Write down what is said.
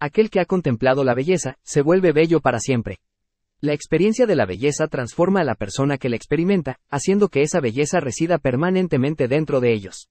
Aquel que ha contemplado la belleza, se vuelve bello para siempre. La experiencia de la belleza transforma a la persona que la experimenta, haciendo que esa belleza resida permanentemente dentro de ellos.